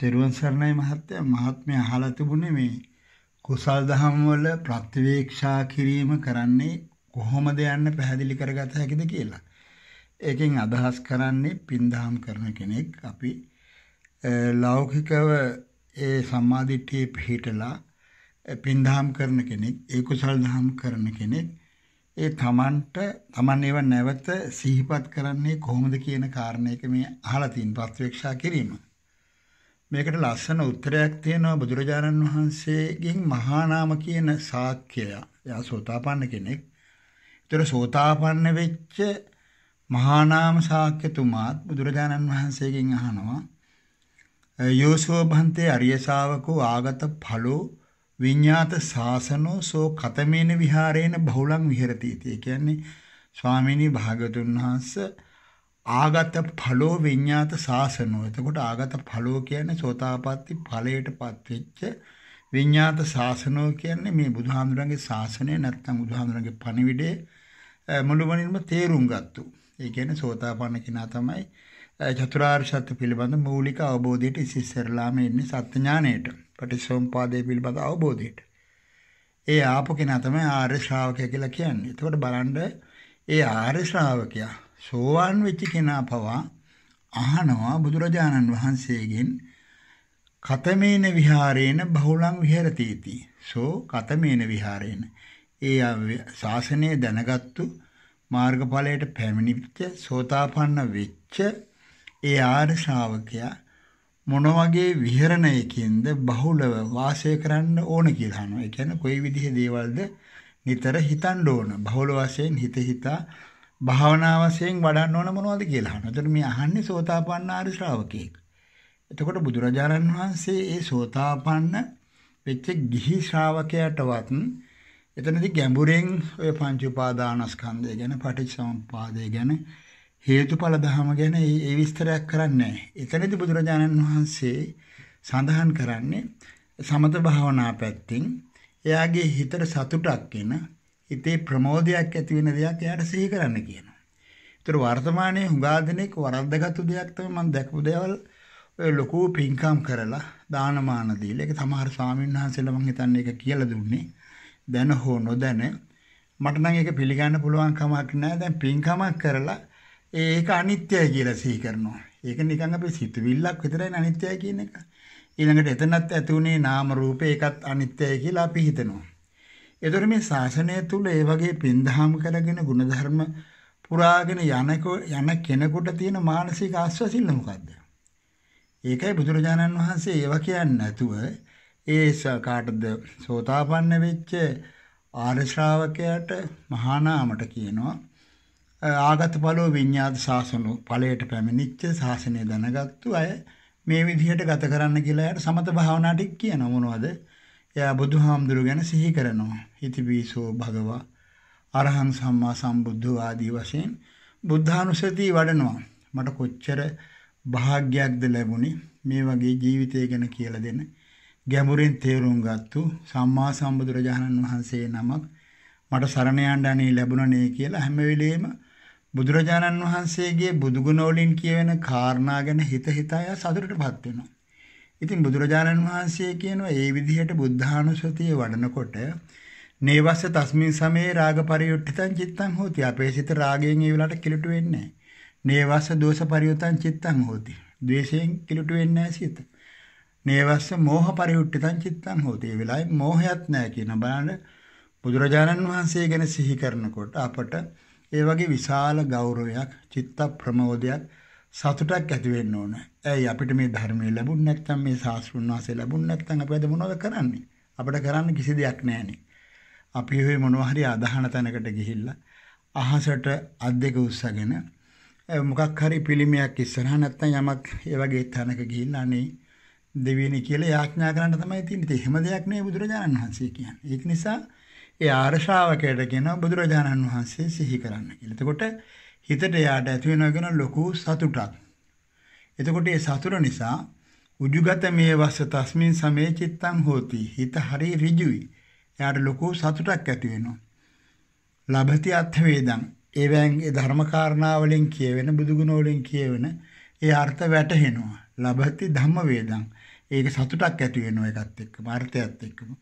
තෙරුවන් සරණයි මහත්තයා මහත්මය අහලා තිබුණේ මේ කුසල් දහම් වල ප්‍රතිවේක්ෂා කිරීම කරන්නේ කොහොමද යන්න පැහැදිලි කරගත හැකිද කියලා. ඒකෙන් අදහස් කරන්නේ පින් දහම් කරන කෙනෙක් අපි ලෞකිකව ඒ සම්මාදිට්ඨියේ පිහිටලා පින් දහම් කරන කෙනෙක් ඒ කුසල් දහම් කරන කෙනෙක් ඒ තමන්ට තමන් ඒව නැවත සිහිපත් කරන්නේ කොහොමද කියන කාරණයක මේ අහලා තියෙන ප්‍රතිවේක්ෂා කිරීම. මේකට ලස්සන උත්තරයක් තියෙනවා බුදුරජාණන් වහන්සේගෙන් මහානාම කියන ශාක්‍යය. එයා සෝතාපන්න කෙනෙක්. ඒතර සෝතාපන්න වෙච්ච මහානාම ශාක්‍යතුමාත් බුදුරජාණන් වහන්සේගෙන් අහනවා යෝසෝ භන්තේ අරිය ශාවකෝ ආගත ඵලෝ විඤ්ඤාත සාසනෝ සෝ කතමේන විහාරේන බහුලං විහෙරති. ඒ කියන්නේ ස්වාමීනි භාගතුන් වහන්සේ ආගත ඵලෝ විඤ්ඤාත සාසනෝ. එතකොට ආගත ඵලෝ කියන්නේ සෝතාපට්ටි ඵලයට පත්වෙච්ච විඤ්ඤාත සාසනෝ කියන්නේ මේ බුදුහාමුදුරන්ගේ ශාසනය නැත්නම් බුදුහාමුදුරන්ගේ පණිවිඩය මුළුමනින්ම තේරුම් ගත්තු. ඒ කියන්නේ සෝතාපන්න කෙනා තමයි චතුරාර්ය සත්‍ය පිළිබඳ මූලික අවබෝධයට ඉස්සෙල්ලාම එන්නේ සත්‍ය ඥාණයට. පටිසෝම්පාදයේ පිළිබඳ අවබෝධයට. ඒ ආපු කෙනා තමයි ආර්ය ශ්‍රාවකය කියලා කියන්නේ. එතකොට බලන්න ඒ ආර්ය ශ්‍රාවකයා සෝවාන් වෙච්ච කෙනා පවා අහනවා බුදුරජාණන් වහන්සේගෙන් කතමේන විහාරේන බහුලං විහෙරතීති සෝ කතමේන විහාරේන ඒ ශාසනය දැනගත්තු මාර්ගඵලයට පැමිණිච්ච සෝතාපන්න වෙච්ච ඒ ආර්ය ශ්‍රාවකයා මොන වගේ විහරණයකින්ද බහුලව වාසය කරන්න ඕන කියලා අහනවා. ඒ කියන්නේ කොයි විදිහේ දේවල්ද නිතර හිතන්න ඕන. බහුල වශයෙන් හිත හිතා භාවනා වශයෙන් වඩන්න ඕන මොනවද කියලා අහනවා. එතකොට මේ අහන්නේ සෝතාපන්න ආරි ශ්‍රාවකෙක්. එතකොට බුදුරජාණන් වහන්සේ ඒ සෝතාපන්න වෙච්ච ගිහි ශ්‍රාවකයාටවත් එතනදී ගැඹුරෙන් ඔය පංච උපාදානස්කන්ධය ගැන පටිච්චසමුප්පාදය ගැන හේතුඵල ධර්ම ගැන ඒ විස්තරයක් කරන්නේ නැහැ. එතනදී බුදුරජාණන් වහන්සේ සඳහන් කරන්නේ සමත භාවනා පැත්තෙන් එයාගේ හිතට සතුටක් එන හිතේ ප්‍රමෝදයක් ඇති වෙන දෙයක් එයාට සිහි කරන්න කියනවා. ඒතර වර්තමානයේ හුඟා දෙනෙක් වරද්දගත්තු දෙයක් තමයි මම දැකපු දේවල් ඔය ලොකු පින්කම් කරලා දානමාන දීලා ඒක සමහර ස්වාමීන් වහන්සේලා මම හිතන්නේ ඒක කියලා දුන්නේ. දැන හෝ නොදැන මට නම් ඒක පිළිගන්න පුළුවන් කමක් නැහැ. දැන් පින්කමක් කරලා ඒක අනිත්‍යයි කියලා සිහි කරනවා. ඒක නිකන් අපේ සිතුවිල්ලක් විතරයි අනිත්‍යයි කියන එක. ඊළඟට එතනත් ඇති උනේ නාම රූපේ ඒකත් අනිත්‍යයි කියලා අපි හිතනවා. එතකොට මේ ශාසනය තුල ඒ වගේ පින්දහම් කරගෙන ಗುಣධර්ම පුරාගෙන යනකෝ යන කෙනෙකුට තියෙන මානසික ආස්වාසිල්ල මොකද්ද? ඒකයි බුදුරජාණන් වහන්සේ ඒවා කියන්නේ නැතුව ඒ කාටද සෝතාපන්න වෙච්ච ආර්ය ශ්‍රාවකයාට මහානාමට කියනවා ආගත පළෝ විඤ්ඤාත ශාසනු ඵලයට පැමිණිච්ච ශාසනය දැනගත්තු අය මේ විදිහට ගත කරන්න කියලා සමත භාවනා ටික කියන මොනවද? එයා බුදුහාමුදුරු ගැන සිහි කරනවා. ඉතිපිසෝ භගවා අරහං සම්මා සම්බුද්ධ ආදී වශයෙන් බුද්ධානුස්සතිය වඩනවා. මට කොච්චර භාග්‍යයක්ද ලැබුණේ මේ වගේ ජීවිතය ගැන කියලා දෙන ගැඹුරින් තේරුම් ගත්තු සම්මා සම්බුදුරජාණන් වහන්සේ නමක් මට සරණ යන්න අනේ ලැබුණනේ කියලා හැම වෙලෙම බුදුරජාණන් වහන්සේගේ බුදුගුණ වලින් කියවෙන කාරණා ගැන හිත හිතා සතුටටපත් වෙනවා. ඉතින් බුදුරජාණන් වහන්සේ කියනවා ඒ විදිහට බුද්ධානුස්සතිය වඩනකොට නේවස්ස තස්මින් සමේ රාග පරියුට්ඨිතං චිත්තං හෝති. අපේ සිත රාගයෙන් ඒ වෙලාවට කිලුට වෙන්නේ නේවස්ස දෝෂ පරියුත්තං චිත්තං හෝති. ද්වේෂයෙන් කිලුට වෙන්නේ සිත. නේවස්ස මෝහ පරියුට්ඨිතං චිත්තං හෝති. ඒ වෙලාවේ මෝහයක් නැහැ කියන බලන්න බුදුරජාණන් වහන්සේ ගැන සිහි කරනකොට අපට ඒ වගේ විශාල ගෞරවයක්, චිත්ත ප්‍රමෝදයක් සතුටක් ඇති වෙන්න ඕන. ඇයි අපිට මේ ධර්මය ලැබුණ නැත්නම් මේ ශාස්ත්‍රුන් වහන්සේ ලැබුණ නැත්නම් අපි අද මොනවද කරන්නේ? අපිට කරන්න කිසි දෙයක් නැහැනේ. අපි ඔය මොනවා හරි අදහන තැනකට ගිහිල්ලා අහසට අත් දෙක උස්සගෙන මොකක් හරි පිළිමයක් ඉස්සරහ නැත්නම් යමක් ඒ වගේ තැනක ගිහින් අනේ දෙවියනි කියලා යාඥා කරන්න තමයි තියෙන්නේ. එහෙම දෙයක් නෙවෙයි බුදුරජාණන් වහන්සේ කියන්නේ. ඒක නිසා ඒ ආර්ශාවකයට කියනවා බුදුරජාණන් වහන්සේ සිහි කරන්න කියලා. එතකොට හිතට එයාට ඇති වෙනවා කියන ලොකු සතුටක්. එතකොට ඒ සතුට නිසා උජුගත මේ වස්ස තස්මින් සමේ චිත්තං හෝති. හිත හරි ඍජුයි. එයාට ලොකු සතුටක් ඇති වෙනවා. ලබති අත්ථ වේදං. ඒවෙන් ඒ ධර්මකාරණා වලින් කියවෙන බුදුගුණ වලින් කියවෙන ඒ අර්ථ වැටහෙනවා. ලබති ධම්ම වේදං. ඒක සතුටක් ඇති වෙනවා ඒකත් එක්කම අර්ථයත් එක්කම.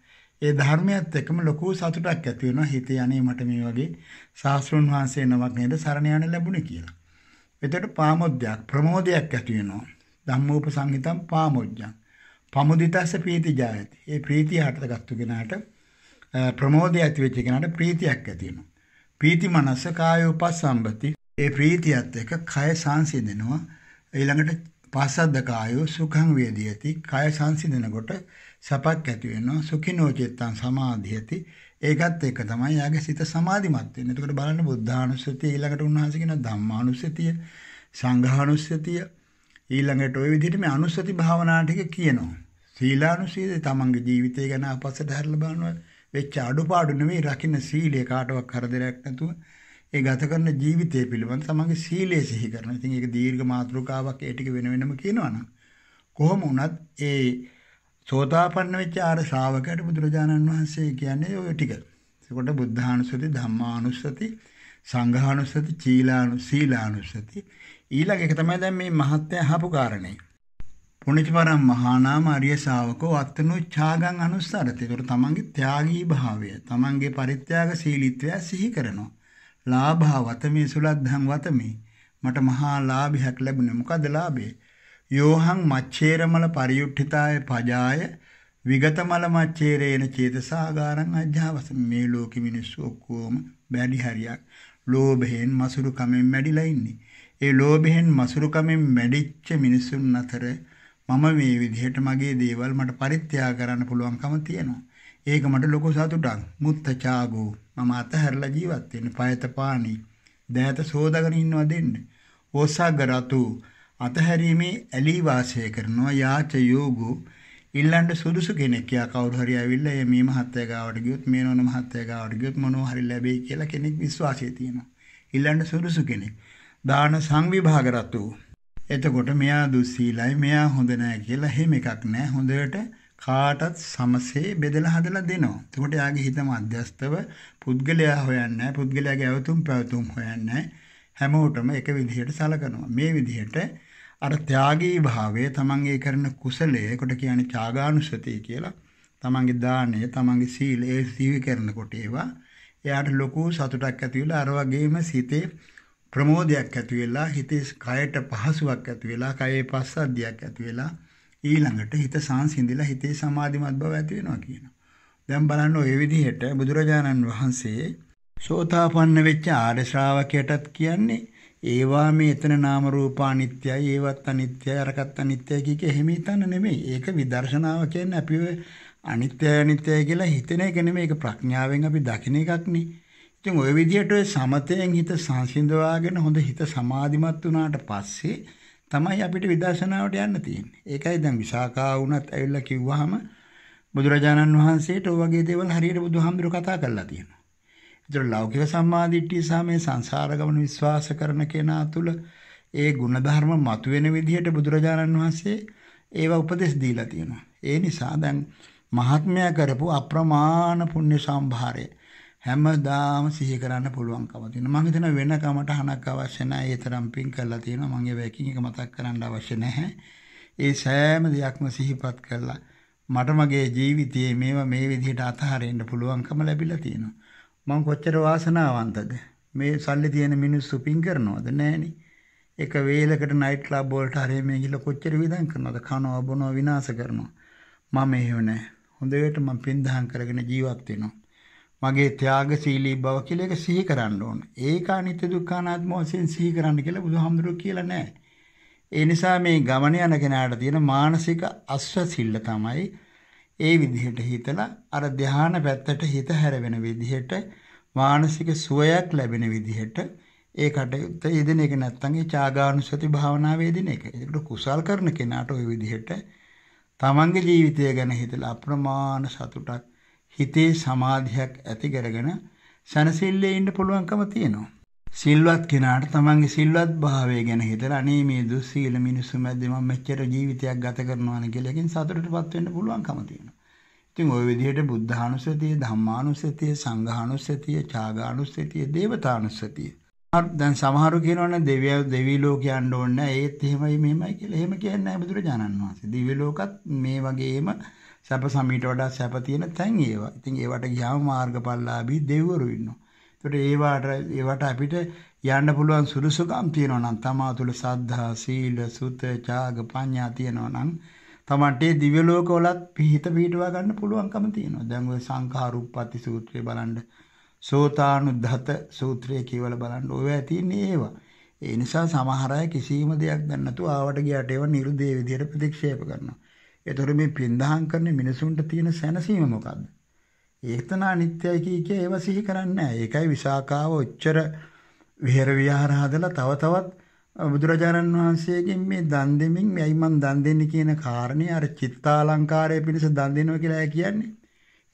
ඒ ධර්මයත් එක්කම ලොකු සතුටක් ඇති වෙනවා හිතේ අනේ මට මේ වගේ ශාස්ත්‍රුන් වහන්සේ නමක් නේද සරණ යන ලැබුණේ කියලා. එතකොට පාමොද්දයක් ප්‍රමෝදයක් ඇති වෙනවා. ධම්මෝප සංහිතම් පාමොද්දං. පමුදිතස්ස ප්‍රීති ජායති. ඒ ප්‍රීතිය හටගත්තු කෙනාට ප්‍රමෝදය ඇති වෙච්ච කෙනාට ප්‍රීතියක් ඇති වෙනවා. ප්‍රීති මනස කාය උපසම්පති. ඒ ප්‍රීතියත් එක්ක කය සංසිඳෙනවා. ඊළඟට පස්සද්ද කායෝ සුඛං වේදියති. කය සංසිඳනකොට සැපක් ඇති වෙනවා සුඛිනෝ චිත්තං සමාධියති ඒකත් එක තමයි යාගේ සිත සමාධිමත් වෙන්නේ එතකොට බලන්න බුද්ධානුස්සතිය ඊළඟට උන්වහන්සේ කියන ධම්මානුස්සතිය සංඝානුස්සතිය ඊළඟට ওই විදිහට මේ අනුස්සති භාවනා ටික කියනවා සීලානුස්සතිය තමන්ගේ ජීවිතය ගැන අපස්සට හැරලා බලනවා වෙච්ච අඩුපාඩු නෙවෙයි රකින්න සීලය කාටවත් කරදරයක් නැතුව ඒ ගත කරන ජීවිතය පිළිබඳ තමන්ගේ සීලය සිහි කරනවා. ඉතින් ඒක දීර්ඝ මාතෘකාවක් ඒ ටික වෙන වෙනම කියනවනම් කොහොම වුණත් ඒ සෝතාපන්න වෙච්ච ආර ශ්‍රාවකයාට බුදුරජාණන් වහන්සේ කියන්නේ ඔය ටික. ඒකට බුද්ධානුස්සති, ධම්මානුස්සති, සංඝානුස්සති, චීලානු, සීලානුස්සති. ඊළඟ එක තමයි දැන් මේ මහත්ය අහපු කාරණේ. පුණිචපරම් මහානාම අරිය ශාවකෝ අත්තනෝ ඡාගං අනුස්සරති. ඒකට තමන්ගේ ත්‍යාගී භාවය, තමන්ගේ පරිත්‍යාග සීලීත්වය සිහි කරනවා. ලාභා වතමේ සුලද්ධං වතමේ මට මහා ලාභයක් ලැබුණේ මොකද ලාභේ යෝහං මච්චේරමල පරියුට්ඨිතාය පජාය විගතමල මච්චේරේන චේතසාගාරං අජ්ජාවස මේ ලෝකෙ මිනිස්සු ඔක්කොම බැඩි හරියක් ලෝභයෙන් මසුරු කමෙන් මැඩිලා ඉන්නේ. ඒ ලෝභයෙන් මසුරු කමෙන් මැඩිච්ච මිනිසුන් අතර මම මේ විදිහට මගේ දේවල් මට පරිත්‍යාග කරන්න පුළුවන්කම තියෙනවා. ඒක මට ලොකු සතුටක්. මුත්තචාගෝ මම අතහැරලා ජීවත් වෙන්න පයත පානි. දෑත සෝදාගෙන ඉන්නවා දෙන්න. ඕසග්ග රතු අතහැරීමේ ඇලී වාසය කරනවා යාච යෝගෝ ඉල්ලන්න සුදුසු කෙනෙක් යා කවුරු හරි ඇවිල්ලා මේ මහත්තයා ගාවට ගියොත් මේ නෝන මහත්තයා ගාවට ගියොත් මොනවා හරි ලැබෙයි කියලා කෙනෙක් විශ්වාසය තියෙනවා. ඉල්ලන්න සුදුසු කෙනෙක්. දාන සංවිභාග රතු. එතකොට මෙයා දුස්සීලයි මෙයා හොඳ නෑ කියලා හැම එකක් නෑ. හොඳට කාටත් සමසේ බෙදලා හදලා දෙනවා. එතකොට යාගේ හිත මධ්‍යස්තව පුද්ගලයා හොයන්නේ නෑ. පුද්ගලයාගේ ඇවතුම් පැවතුම් හොයන්නේ නෑ. හැමෝටම එක විදිහට සලකනවා. මේ විදිහට අර ත්‍යාගී භාවය තමන්ගේ කරන කුසලයේ කොට කියන්නේ ත්‍යාගානුසතිය කියලා. තමන්ගේ දානය, තමන්ගේ සීලය සීවි කරනකොට ඒවා එයාට ලොකු සතුටක් ඇති වෙලා අර වගේම සිතේ ප්‍රමෝදයක් ඇති වෙලා හිතේ කයට පහසුවක් ඇති වෙලා කයේ පස්සද්ධියක් ඇති වෙලා ඊළඟට හිත සංසිඳිලා හිතේ සමාධිමත් බව ඇති වෙනවා කියනවා. දැන් බලන්න ඔය විදිහට බුදුරජාණන් වහන්සේ සෝතාපන්න වෙච්ච ආර්ය ශ්‍රාවකයටත් කියන්නේ ඒවා මේ එතන නාම රූප අනිත්‍යයි ඒවත් අනිත්‍යයි අරකත් අනිත්‍යයි කික එහෙම හිතන්න නෙමෙයි. ඒක විදර්ශනාව කියන්නේ අපි අනිත්‍යයි අනිත්‍යයි කියලා හිතන එක නෙමෙයි. ඒක ප්‍රඥාවෙන් අපි දකින එකක් නේ. ඉතින් ওই විදිහට ඔය සමතයෙන් හිත සංසිඳවාගෙන හොඳ හිත සමාධිමත් වුණාට පස්සේ තමයි අපිට විදර්ශනාවට යන්න තියෙන්නේ. ඒකයි දැන් විසාකා වුණත් ඇවිල්ලා කිව්වහම බුදුරජාණන් වහන්සේට ඔය වගේ දේවල් හරියට බුදුහාමුදුර කතා කරලා තියෙනවා. ඒතර ලෞකික සම්මාදිට්ඨිය සහ මේ සංසාර ගමන විශ්වාස කරන කෙනා තුල ඒ ಗುಣධර්ම මතුවෙන විදිහට බුදුරජාණන් වහන්සේ ඒවා උපදෙස් දීලා තියෙනවා. ඒ නිසා දැන් මහත්මයා කරපු අප්‍රමාණ පුණ්‍ය සම්භාරය හැමදාම සිහි කරන්න පුළුවන්කම තියෙනවා. මම හිතන වෙන කමට හනක් අවශ්‍ය නැහැ. ඒ තරම් පිං කරලා තියෙනවා. මම ඒ වැකින් එක මතක් කරන්න අවශ්‍ය නැහැ. ඒ සෑම දෙයක්ම සිහිපත් කරලා මට මගේ ජීවිතයේ මේවා මේ විදිහට අතහරින්න පුළුවන්කම ලැබිලා තියෙනවා. මං කොච්චර වාසනාවන්තද මේ සල්ලි තියෙන මිනිස්සු පින් කරනවද නැහනේ එක වේලකට නයිට් ක්ලබ් වලට හරි මේ ගිහලා කොච්චර විඳන් කරනවද කනවා බොනවා විනාශ කරනවා මම එහෙම නැහැ හොඳට මං පින් දහම් කරගෙන ජීවත් වෙනවා මගේ ත්‍යාගශීලී බව කියලා එක සිහි කරන්න ඕන ඒක අනිත්‍ය දුක්ඛ අනාත්ම වශයෙන් සිහි කරන්න කියලා බුදුහාමුදුරුවෝ කියලා නැහැ ඒ නිසා මේ ගමන යන කෙනාට තියෙන මානසික අස්වැසිල්ල තමයි ඒ විදිහට හිතලා අර ධානා පැත්තට හිත හැරවෙන විදිහට මානසික සුවයක් ලැබෙන විදිහට ඒ කටයුත්ත යෙදෙන එක නැත්නම් ඒ චාගානුසති භාවනාවේ යෙදෙන එක. ඒකට කුසල් කරන කෙනාට ওই විදිහට තමන්ගේ ජීවිතය ගැන හිතලා අප්‍රමාණ සතුටක් හිතේ සමාධියක් ඇති කරගෙන සනසිල්ලේ ඉන්න පුළුවන්කම තියෙනවා. සිල්වත් කෙනාට තමන්ගේ සිල්වත් භාවය ගැන හිතලා අනේ මේ දුස්සීල මිනිස්සු මැද්දේ මම මෙච්චර ජීවිතයක් ගත කරනවා නේ කියලා එකෙන් සතුටටපත් වෙන්න පුළුවන්කම තියෙනවා. ඉතින් ওই විදිහට බුද්ධානුස්සතිය, ධම්මානුස්සතිය, සංඝානුස්සතිය, ඡාගානුස්සතිය, දේවතානුස්සතිය. දැන් සමහරු කියනවනේ දෙවියෝ දෙවි ලෝක යන්න ඕනේ නැහැ. ඒත් එහෙමයි මෙහෙමයි කියලා. එහෙම කියන්නේ නැහැ බුදුරජාණන් වහන්සේ. දිව්‍ය ලෝකත් මේ වගේම සැප සමීට වඩා සැප තියෙන තැන් ඒවා. ඉතින් ඒවට ගියාම මාර්ගඵලලාභී දෙවිවරු ඉන්නවා. ඒතර ඒවාට ඒවට අපිට යන්න පුළුවන් සුදුසුකම් තියෙනවා නම් තමා තුළ සද්ධා, සීල, සුත, ඡාග, පඤ්ඤා තියෙනවා නම් තමන්ට දිව්‍ය ලෝකවලත් පිහිට පිහිටවා ගන්න පුළුවන්කම තියෙනවා. දැන් ඔය සංඛාරුප්පති සූත්‍රය බලන්න සෝතානුද්ධත සූත්‍රය කියවල බලන්න ඔය තියෙන්නේ ඒවා. ඒ නිසා සමහර අය කිසිම දෙයක් දැන් නැතුව ආවට ගියාට ඒවා නිර්දේ විදියට ප්‍රතික්ෂේප කරනවා. ඒතර මේ පින්දහම් කරන මිනිසුන්ට තියෙන සැනසීම මොකද්ද? ඒතන අනිත්‍යයි කිය කිය ඒව සිහි කරන්නේ ඒකයි විසාකාව ඔච්චර විහෙර විහාර හදලා තව තවත් බුදුරජාණන් වහන්සේගෙන් මේ දන් දෙමින් ඇයි මං දන් දෙන්නේ කියන කාරණේ අර චිත්තාලංකාරය පිණිස දන් දෙනවා කියලා කියන්නේ.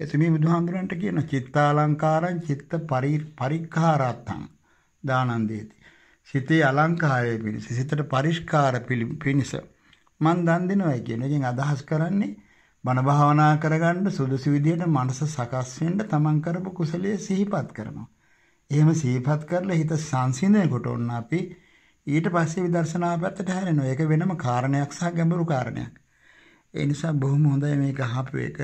එතුමි බුදුහාමුදුරන්ට කියන චිත්තාලංකාරං චිත්ත පරික්ඛාරත්තං දානන්දේති. සිතේ අලංකාරය පිණිස සිතට පරිස්කාර පිණිස මං දන් දෙනවා කියන එකෙන් අදහස් කරන්නේ බණ භාවනා කරගන්න සුදුසු විදියට මනස සකස් වෙන්න තමන් කරපු කුසලයේ සිහිපත් කරනවා. එහෙම සිහිපත් කරලා හිත සංසිඳනකොට ඔන්න අපි ඊට පස්සේ විදර්ශනා පැත්තට හැරෙනවා. ඒක වෙනම කාරණයක් සහ ගැඹුරු කාරණයක්. ඒ නිසා බොහොම හොඳයි මේක අහපු එක.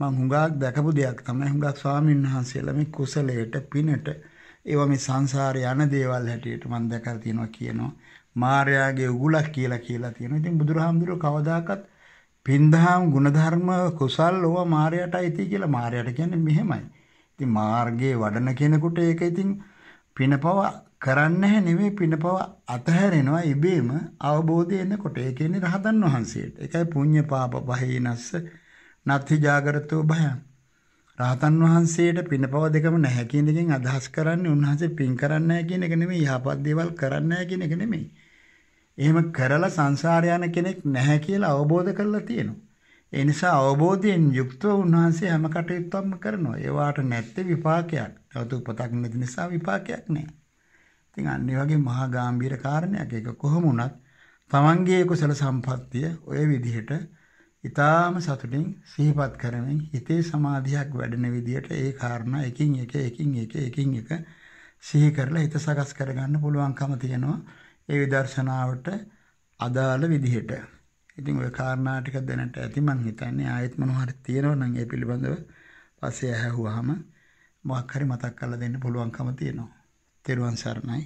මම හුඟක් දැකපු දෙයක් තමයි හුඟක් ස්වාමීන් වහන්සේලා මේ කුසලයට පිනට ඒවා මේ සංසාරේ යන දේවල් හැටියට මම දැකලා තියෙනවා කියනවා මායාගේ උගුලක් කියලා කියලා තියෙනවා. ඉතින් බුදුරහාමුදුරුවෝ කවදාකවත් පින්දහම් ගුණධර්ම කුසල් ඕවා මායයට අයිති කියලා මායයට කියන්නේ මෙහෙමයි. ඉතින් මාර්ගයේ වඩන කෙනෙකුට ඒක ඉතින් පිනපව කරන්නේ නැහැ නෙමෙයි පිනපව අතහැරෙනවා ඉබේම අවබෝධය එනකොට. ඒ කියන්නේ රහතන් වහන්සේට. ඒකයි පුඤ්ඤ පාප පහේනස්ස නත්ති జాగරතෝ භයං. රහතන් වහන්සේට පිනපව දෙකම නැහැ කියන එකෙන් අදහස් කරන්නේ උන්වහන්සේ පින් කරන්නේ නැහැ කියන එක නෙමෙයි යහපත් දේවල් කරන්නේ නැහැ කියන එක නෙමෙයි. එහෙම කරලා සංසාර යන කෙනෙක් නැහැ කියලා අවබෝධ කරලා තියෙනවා. ඒ නිසා අවබෝධයෙන් යුක්තව උන්වහන්සේ හැම කටයුත්තක්ම කරනවා. ඒ වාට නැත්තේ විපාකයක්. නැවත උපතක් නැති නිසා විපාකයක් නැහැ. ඉතින් අන්න ඒ වගේ මහා ගැඹීර කාරණයක්. ඒක කොහොම වුණත් තමන්ගේ කුසල සම්පත්තිය ওই විදිහට ඊටාම සතුටින් සිහිපත් කරමින් හිතේ සමාධියක් වැඩෙන විදිහට ඒ කාරණා එකින් එක එකින් එක එකින් එක සිහි කරලා හිත සකස් කරගන්න පුළුවන්කම තියෙනවා. ඒ විදර්ශනාවට අදාළ විදිහට. ඉතින් ඔය කාරණා ටික දැනට ඇති මං හිතන්නේ ආයෙත් මොනවා හරි තියෙනවා නම් ඒ පිළිබඳව පස්සේ ඇහුවාම මොකක් හරි මතක් කරලා දෙන්න පුළුවන්කම තියෙනවා. තෙරුවන් සරණයි.